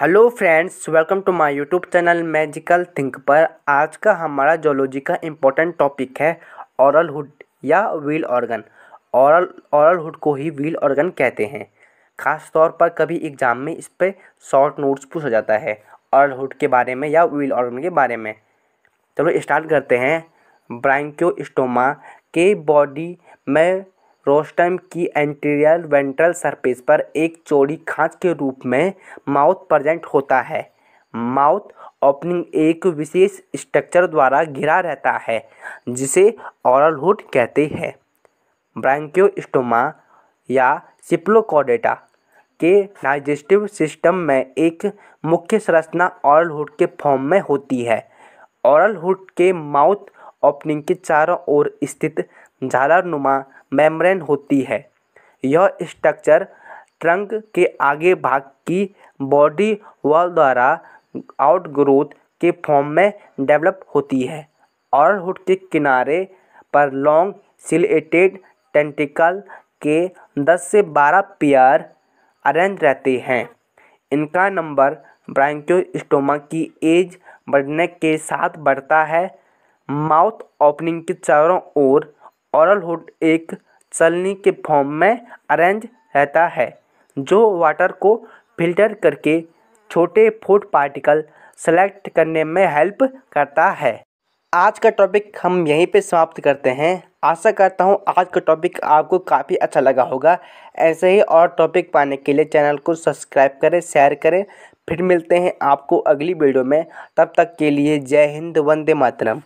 hello friends welcome to my YouTube channel magical think पर आज का हमारा जोलॉजी का इम्पोर्टेंट टॉपिक है औरल हुड या wheel organ oral oral hood को ही व्हील ऑर्गन कहते हैं खास तौर पर कभी एग्ज़ाम में इस पर शॉर्ट नोट्स पूछा जाता है औरल हुड के बारे में या व्हील ऑर्गन के बारे में चलो स्टार्ट करते हैं ब्रांक्यो के बॉडी में रोस्टम की एंटीरियर वेंट्रल सरफेस पर एक चौड़ी खाँच के रूप में माउथ प्रेजेंट होता है माउथ ओपनिंग एक विशेष स्ट्रक्चर द्वारा घिरा रहता है जिसे औरल हुड कहते हैं ब्रैंक्योस्टोमा या सिप्लोकोडेटा के डाइजेस्टिव सिस्टम में एक मुख्य संरचना औरल हुड के फॉर्म में होती है औरल हुड के माउथ ओपनिंग के चारों ओर स्थित झालरनुमा मेम्ब्रेन होती है यह स्ट्रक्चर ट्रंक के आगे भाग की बॉडी वॉल द्वारा आउटग्रोथ के फॉर्म में डेवलप होती है और हुड के किनारे पर लॉन्ग सिलेटेड टेंटिकल के 10 से 12 पेयर अरेंज रहते हैं इनका नंबर स्टोमा की एज बढ़ने के साथ बढ़ता है माउथ ओपनिंग के चारों ओर ओरल हुड एक चलनी के फॉर्म में अरेंज रहता है जो वाटर को फिल्टर करके छोटे फूड पार्टिकल सेलेक्ट करने में हेल्प करता है आज का टॉपिक हम यहीं पे समाप्त करते हैं आशा करता हूँ आज का टॉपिक आपको काफ़ी अच्छा लगा होगा ऐसे ही और टॉपिक पाने के लिए चैनल को सब्सक्राइब करें शेयर करें फिर मिलते हैं आपको अगली वीडियो में तब तक के लिए जय हिंद वंदे मातरम